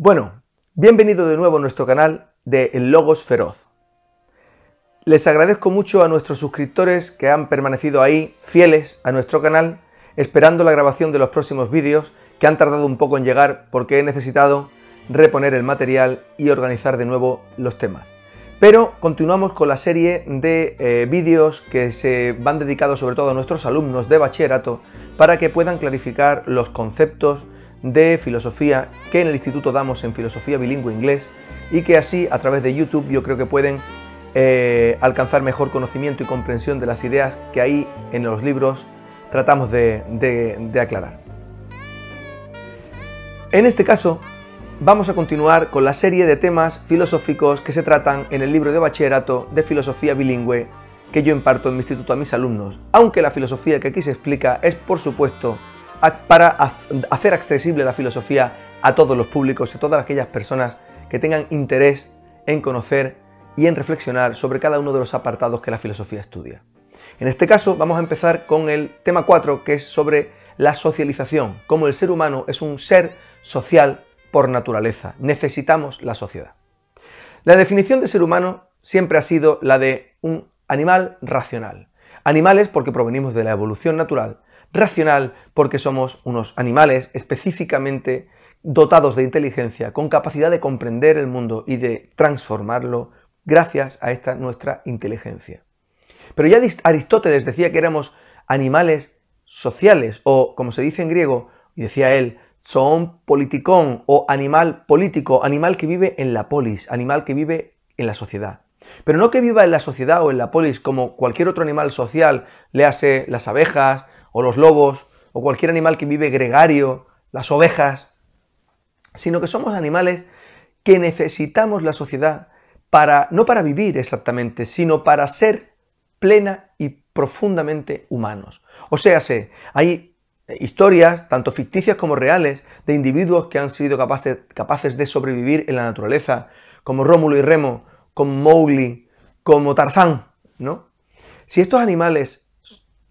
Bueno, bienvenido de nuevo a nuestro canal de El Logos Feroz. Les agradezco mucho a nuestros suscriptores que han permanecido ahí fieles a nuestro canal, esperando la grabación de los próximos vídeos que han tardado un poco en llegar porque he necesitado reponer el material y organizar de nuevo los temas. Pero continuamos con la serie de eh, vídeos que se van dedicados sobre todo a nuestros alumnos de bachillerato para que puedan clarificar los conceptos de filosofía que en el instituto damos en filosofía bilingüe inglés y que así a través de YouTube yo creo que pueden eh, alcanzar mejor conocimiento y comprensión de las ideas que ahí en los libros tratamos de aclarar. En este caso, vamos a continuar con la serie de temas filosóficos que se tratan en el libro de bachillerato de filosofía bilingüe que yo imparto en mi instituto a mis alumnos, aunque la filosofía que aquí se explica es, por supuesto, para hacer accesible la filosofía a todos los públicos, a todas aquellas personas que tengan interés en conocer y en reflexionar sobre cada uno de los apartados que la filosofía estudia. En este caso vamos a empezar con el tema 4, que es sobre la socialización, cómo el ser humano es un ser social por naturaleza. Necesitamos la sociedad. La definición de ser humano siempre ha sido la de un animal racional. Animales porque provenimos de la evolución natural racional porque somos unos animales específicamente dotados de inteligencia, con capacidad de comprender el mundo y de transformarlo gracias a esta nuestra inteligencia. Pero ya Aristóteles decía que éramos animales sociales o, como se dice en griego, y decía él, son politicón o animal político, animal que vive en la polis, animal que vive en la sociedad. Pero no que viva en la sociedad o en la polis como cualquier otro animal social, léase las abejas, o los lobos, o cualquier animal que vive gregario, las ovejas, sino que somos animales que necesitamos la sociedad para, no para vivir exactamente, sino para ser plena y profundamente humanos. O sea, hay historias, tanto ficticias como reales, de individuos que han sido capaces, capaces de sobrevivir en la naturaleza, como Rómulo y Remo, como Mowgli, como Tarzán, ¿no? Si estos animales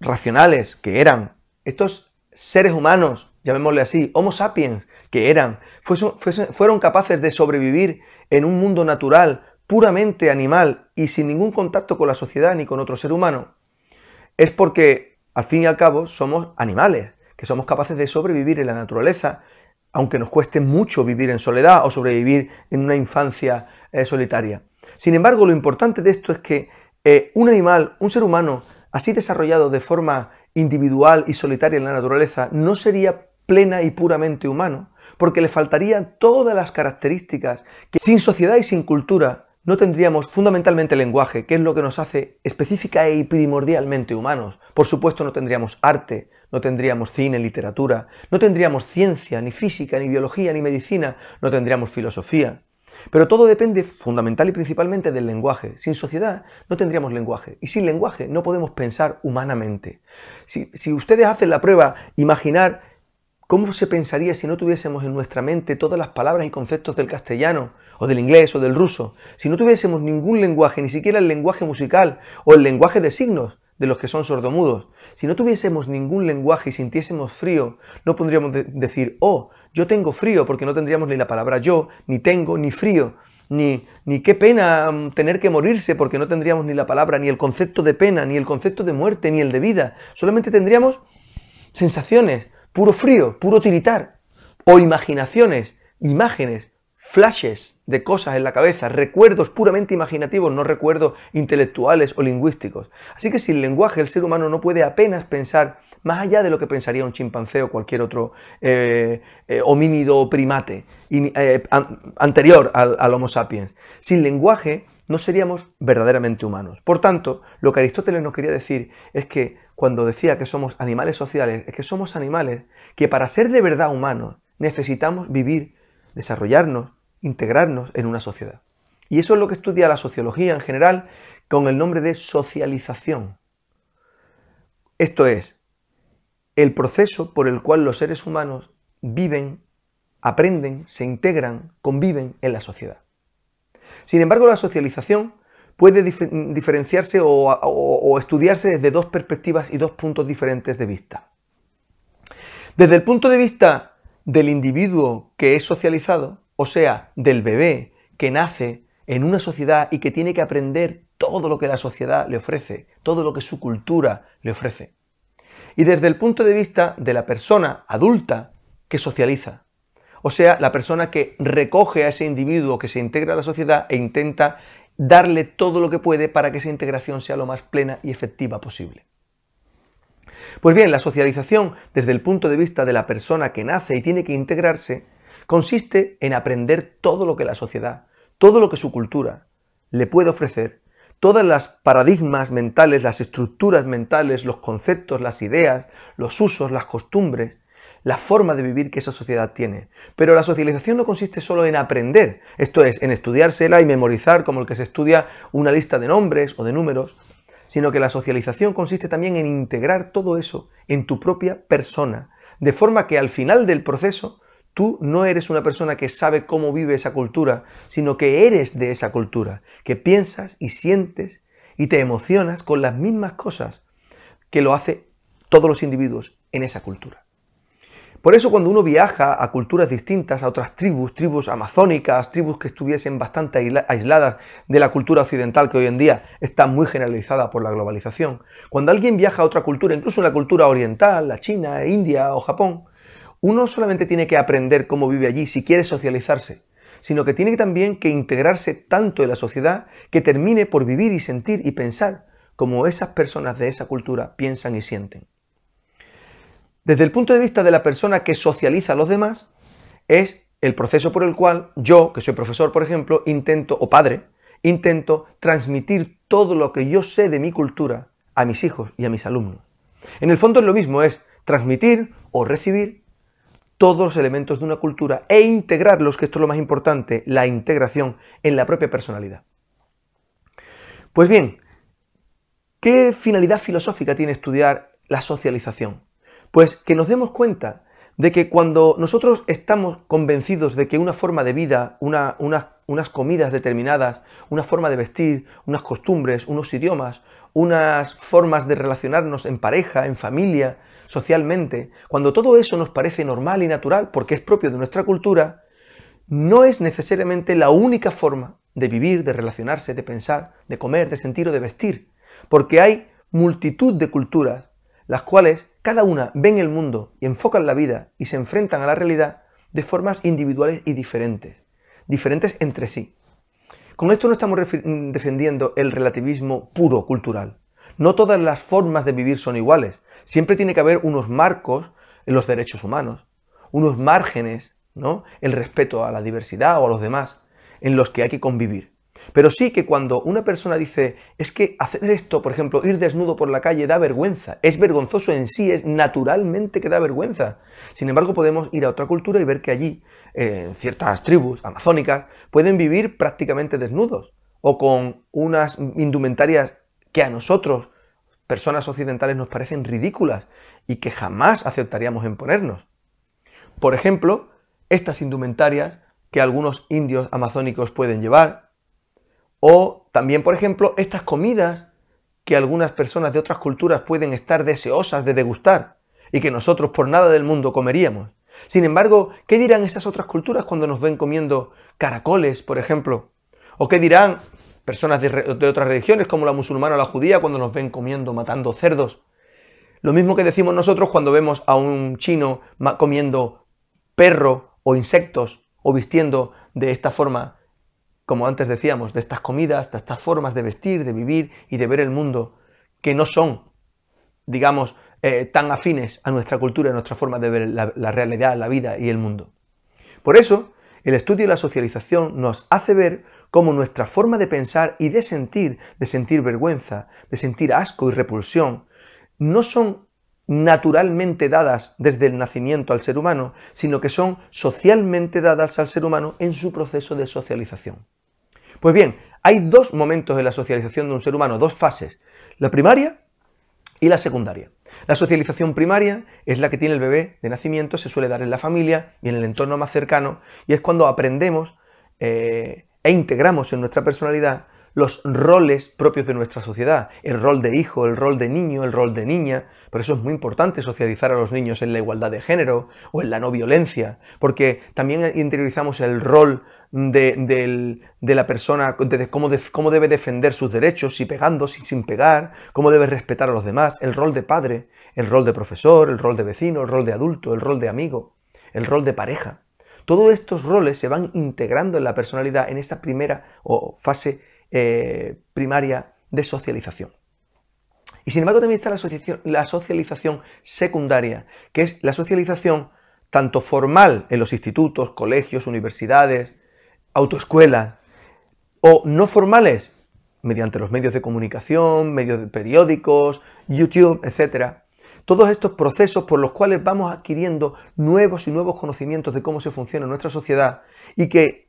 racionales que eran, estos seres humanos, llamémosle así, Homo sapiens que eran, fueron capaces de sobrevivir en un mundo natural, puramente animal y sin ningún contacto con la sociedad ni con otro ser humano, es porque, al fin y al cabo, somos animales, que somos capaces de sobrevivir en la naturaleza, aunque nos cueste mucho vivir en soledad o sobrevivir en una infancia eh, solitaria. Sin embargo, lo importante de esto es que eh, un animal, un ser humano, así desarrollado de forma individual y solitaria en la naturaleza, no sería plena y puramente humano, porque le faltarían todas las características que sin sociedad y sin cultura no tendríamos fundamentalmente lenguaje, que es lo que nos hace específica y e primordialmente humanos. Por supuesto no tendríamos arte, no tendríamos cine, literatura, no tendríamos ciencia, ni física, ni biología, ni medicina, no tendríamos filosofía. Pero todo depende fundamental y principalmente del lenguaje. Sin sociedad no tendríamos lenguaje y sin lenguaje no podemos pensar humanamente. Si, ustedes hacen la prueba, imaginar cómo se pensaría si no tuviésemos en nuestra mente todas las palabras y conceptos del castellano o del inglés o del ruso, si no tuviésemos ningún lenguaje, ni siquiera el lenguaje musical o el lenguaje de signos de los que son sordomudos, si no tuviésemos ningún lenguaje y sintiésemos frío, no podríamos decir, oh, yo tengo frío porque no tendríamos ni la palabra yo, ni tengo, ni frío. Ni, ni, qué pena mm, tener que morirse porque no tendríamos ni la palabra, ni el concepto de pena, ni el concepto de muerte, ni el de vida. Solamente tendríamos sensaciones, puro frío, puro tiritar, o imaginaciones, imágenes, flashes de cosas en la cabeza, recuerdos puramente imaginativos, no recuerdos intelectuales o lingüísticos. Así que sin lenguaje el ser humano no puede apenas pensar más allá de lo que pensaría un chimpancé o cualquier otro eh, eh, homínido o primate eh, anterior al, al Homo sapiens. Sin lenguaje no seríamos verdaderamente humanos. Por tanto, lo que Aristóteles nos quería decir es que cuando decía que somos animales sociales, es que somos animales que para ser de verdad humanos necesitamos vivir, desarrollarnos, integrarnos en una sociedad. Y eso es lo que estudia la sociología en general con el nombre de socialización. Esto es, el proceso por el cual los seres humanos viven, aprenden, se integran, conviven en la sociedad. Sin embargo, la socialización puede diferenciarse o estudiarse desde dos perspectivas y dos puntos diferentes de vista. Desde el punto de vista del individuo que es socializado, o sea, del bebé que nace en una sociedad y que tiene que aprender todo lo que la sociedad le ofrece, todo lo que su cultura le ofrece y desde el punto de vista de la persona adulta que socializa. O sea, la persona que recoge a ese individuo que se integra a la sociedad e intenta darle todo lo que puede para que esa integración sea lo más plena y efectiva posible. Pues bien, la socialización desde el punto de vista de la persona que nace y tiene que integrarse consiste en aprender todo lo que la sociedad, todo lo que su cultura le puede ofrecer todas las paradigmas mentales, las estructuras mentales, los conceptos, las ideas, los usos, las costumbres, la forma de vivir que esa sociedad tiene. Pero la socialización no consiste solo en aprender, esto es, en estudiársela y memorizar como el que se estudia una lista de nombres o de números, sino que la socialización consiste también en integrar todo eso en tu propia persona, de forma que al final del proceso Tú no eres una persona que sabe cómo vive esa cultura, sino que eres de esa cultura, que piensas y sientes y te emocionas con las mismas cosas que lo hace todos los individuos en esa cultura. Por eso cuando uno viaja a culturas distintas, a otras tribus, tribus amazónicas, tribus que estuviesen bastante aisladas de la cultura occidental que hoy en día está muy generalizada por la globalización, cuando alguien viaja a otra cultura, incluso la cultura oriental, la China, India o Japón, uno solamente tiene que aprender cómo vive allí si quiere socializarse, sino que tiene también que integrarse tanto en la sociedad que termine por vivir y sentir y pensar como esas personas de esa cultura piensan y sienten. Desde el punto de vista de la persona que socializa a los demás, es el proceso por el cual yo, que soy profesor, por ejemplo, intento, o padre, intento transmitir todo lo que yo sé de mi cultura a mis hijos y a mis alumnos. En el fondo es lo mismo, es transmitir o recibir todos los elementos de una cultura e integrarlos, que esto es lo más importante, la integración en la propia personalidad. Pues bien, ¿qué finalidad filosófica tiene estudiar la socialización? Pues que nos demos cuenta de que cuando nosotros estamos convencidos de que una forma de vida, unas comidas determinadas, una forma de vestir, unas costumbres, unos idiomas, unas formas de relacionarnos en pareja, en familia, socialmente, cuando todo eso nos parece normal y natural porque es propio de nuestra cultura, no es necesariamente la única forma de vivir, de relacionarse, de pensar, de comer, de sentir o de vestir, porque hay multitud de culturas, las cuales cada una ven el mundo y enfocan la vida y se enfrentan a la realidad de formas individuales y diferentes, diferentes entre sí. Con esto no estamos mm, defendiendo el relativismo puro cultural. No todas las formas de vivir son iguales, Siempre tiene que haber unos marcos en los derechos humanos, unos márgenes, ¿no? El respeto a la diversidad o a los demás, en los que hay que convivir. Pero sí que cuando una persona dice, es que hacer esto, por ejemplo, ir desnudo por la calle da vergüenza, es vergonzoso en sí, es naturalmente que da vergüenza. Sin embargo, podemos ir a otra cultura y ver que allí, en ciertas tribus amazónicas, pueden vivir prácticamente desnudos o con unas indumentarias que a nosotros personas occidentales nos parecen ridículas y que jamás aceptaríamos en ponernos. Por ejemplo, estas indumentarias que algunos indios amazónicos pueden llevar, o también, por ejemplo, estas comidas que algunas personas de otras culturas pueden estar deseosas de degustar y que nosotros por nada del mundo comeríamos. Sin embargo, ¿qué dirán esas otras culturas cuando nos ven comiendo caracoles, por ejemplo? ¿O qué dirán personas de, otras religiones como la musulmana o la judía cuando nos ven comiendo, matando cerdos. Lo mismo que decimos nosotros cuando vemos a un chino comiendo perro o insectos o vistiendo de esta forma, como antes decíamos, de estas comidas, de estas formas de vestir, de vivir y de ver el mundo, que no son, digamos, eh, tan afines a nuestra cultura, a nuestra forma de ver la, la realidad, la vida y el mundo. Por eso, el estudio de la socialización nos hace ver como nuestra forma de pensar y de sentir, de sentir vergüenza, de sentir asco y repulsión, no son naturalmente dadas desde el nacimiento al ser humano, sino que son socialmente dadas al ser humano en su proceso de socialización. Pues bien, hay dos momentos de la socialización de un ser humano, dos fases, la primaria y la secundaria. La socialización primaria es la que tiene el bebé de nacimiento, se suele dar en la familia y en el entorno más cercano, y es cuando aprendemos eh, e integramos en nuestra personalidad los roles propios de nuestra sociedad, el rol de hijo, el rol de niño, el rol de niña. Por eso es muy importante socializar a los niños en la igualdad de género o en la no violencia, porque también interiorizamos el rol de, la persona, de cómo, cómo, debe defender sus derechos, si pegando, si sin pegar, cómo debe respetar a los demás, el rol de padre, el rol de profesor, el rol de vecino, el rol de adulto, el rol de amigo, el rol de pareja. Todos estos roles se van integrando en la personalidad en esta primera o fase eh, primaria de socialización. Y sin embargo también está la, la socialización secundaria, que es la socialización tanto formal en los institutos, colegios, universidades, autoescuelas, o no formales mediante los medios de comunicación, medios de periódicos, YouTube, etc. Todos estos procesos por los cuales vamos adquiriendo nuevos y nuevos conocimientos de cómo se funciona nuestra sociedad y que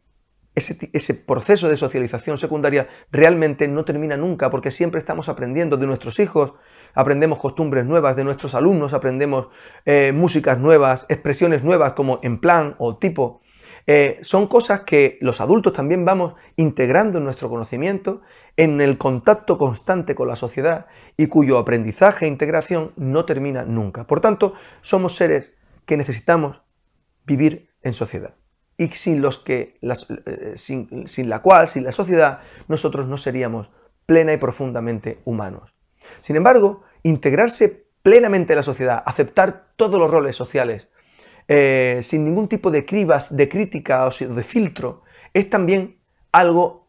ese, proceso de socialización secundaria realmente no termina nunca porque siempre estamos aprendiendo de nuestros hijos, aprendemos costumbres nuevas de nuestros alumnos, aprendemos eh, músicas nuevas, expresiones nuevas como en plan o tipo. Eh, son cosas que los adultos también vamos integrando en nuestro conocimiento, en el contacto constante con la sociedad y cuyo aprendizaje e integración no termina nunca. Por tanto, somos seres que necesitamos vivir en sociedad y sin, los que, eh, sin la cual, sin la sociedad, nosotros no seríamos plena y profundamente humanos. Sin embargo, integrarse plenamente en la sociedad, aceptar todos los roles sociales, eh, sin ningún tipo de cribas, de crítica o de filtro, es también algo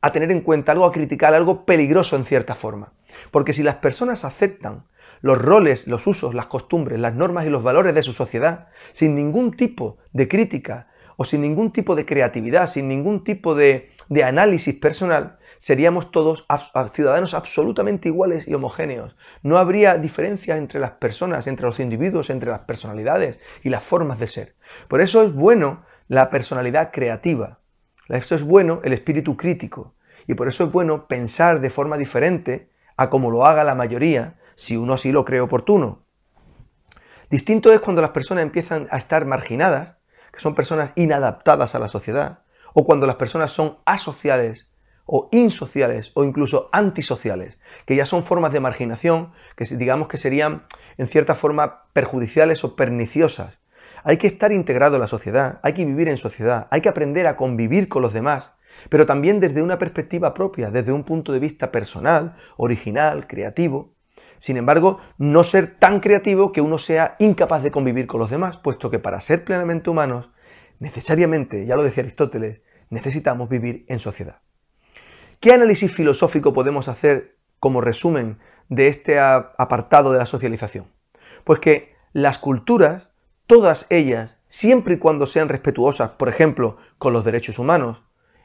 a tener en cuenta, algo a criticar, algo peligroso en cierta forma. Porque si las personas aceptan los roles, los usos, las costumbres, las normas y los valores de su sociedad, sin ningún tipo de crítica o sin ningún tipo de creatividad, sin ningún tipo de análisis personal, seríamos todos ciudadanos absolutamente iguales y homogéneos. No habría diferencias entre las personas, entre los individuos, entre las personalidades y las formas de ser. Por eso es bueno la personalidad creativa. eso es bueno el espíritu crítico. Y por eso es bueno pensar de forma diferente a como lo haga la mayoría, si uno así lo cree oportuno. Distinto es cuando las personas empiezan a estar marginadas, que son personas inadaptadas a la sociedad, o cuando las personas son asociales o insociales o incluso antisociales, que ya son formas de marginación que digamos que serían en cierta forma perjudiciales o perniciosas. Hay que estar integrado en la sociedad, hay que vivir en sociedad, hay que aprender a convivir con los demás, pero también desde una perspectiva propia, desde un punto de vista personal, original, creativo. Sin embargo, no ser tan creativo que uno sea incapaz de convivir con los demás, puesto que para ser plenamente humanos, necesariamente, ya lo decía Aristóteles, necesitamos vivir en sociedad. ¿Qué análisis filosófico podemos hacer como resumen de este apartado de la socialización? Pues que las culturas, todas ellas, siempre y cuando sean respetuosas, por ejemplo, con los derechos humanos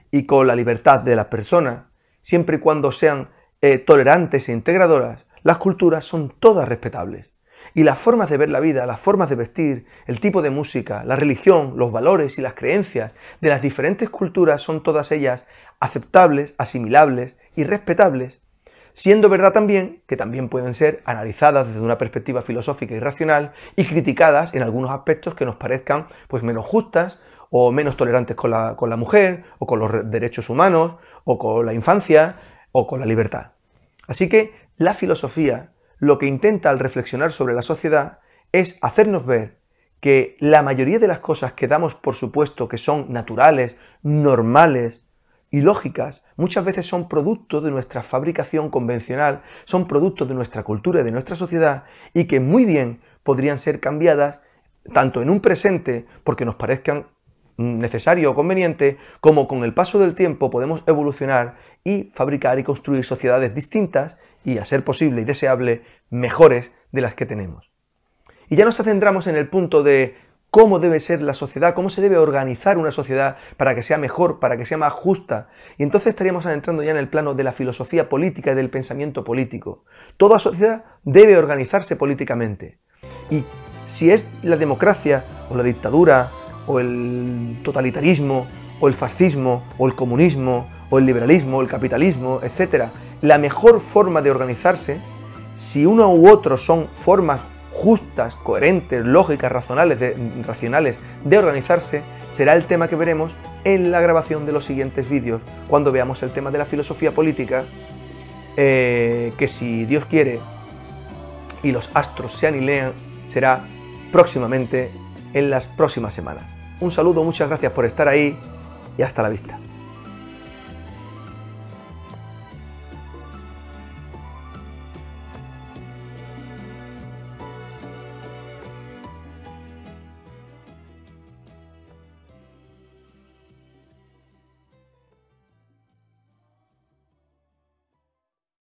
y con la libertad de las personas, siempre y cuando sean eh, tolerantes e integradoras, las culturas son todas respetables. Y las formas de ver la vida, las formas de vestir, el tipo de música, la religión, los valores y las creencias de las diferentes culturas son todas ellas aceptables, asimilables y respetables, siendo verdad también que también pueden ser analizadas desde una perspectiva filosófica y racional y criticadas en algunos aspectos que nos parezcan pues, menos justas o menos tolerantes con la, con la mujer o con los derechos humanos o con la infancia o con la libertad. Así que la filosofía lo que intenta al reflexionar sobre la sociedad es hacernos ver que la mayoría de las cosas que damos por supuesto que son naturales, normales, y lógicas muchas veces son producto de nuestra fabricación convencional, son productos de nuestra cultura y de nuestra sociedad y que muy bien podrían ser cambiadas tanto en un presente porque nos parezcan necesario o conveniente, como con el paso del tiempo podemos evolucionar y fabricar y construir sociedades distintas y, a ser posible y deseable, mejores de las que tenemos. Y ya nos centramos en el punto de cómo debe ser la sociedad, cómo se debe organizar una sociedad para que sea mejor, para que sea más justa. Y entonces estaríamos adentrando ya en el plano de la filosofía política y del pensamiento político. Toda sociedad debe organizarse políticamente. Y si es la democracia o la dictadura o el totalitarismo o el fascismo o el comunismo o el liberalismo o el capitalismo, etcétera, la mejor forma de organizarse, si uno u otro son formas justas, coherentes, lógicas, racionales de organizarse, será el tema que veremos en la grabación de los siguientes vídeos, cuando veamos el tema de la filosofía política, eh, que si Dios quiere y los astros se lean será próximamente en las próximas semanas. Un saludo, muchas gracias por estar ahí y hasta la vista.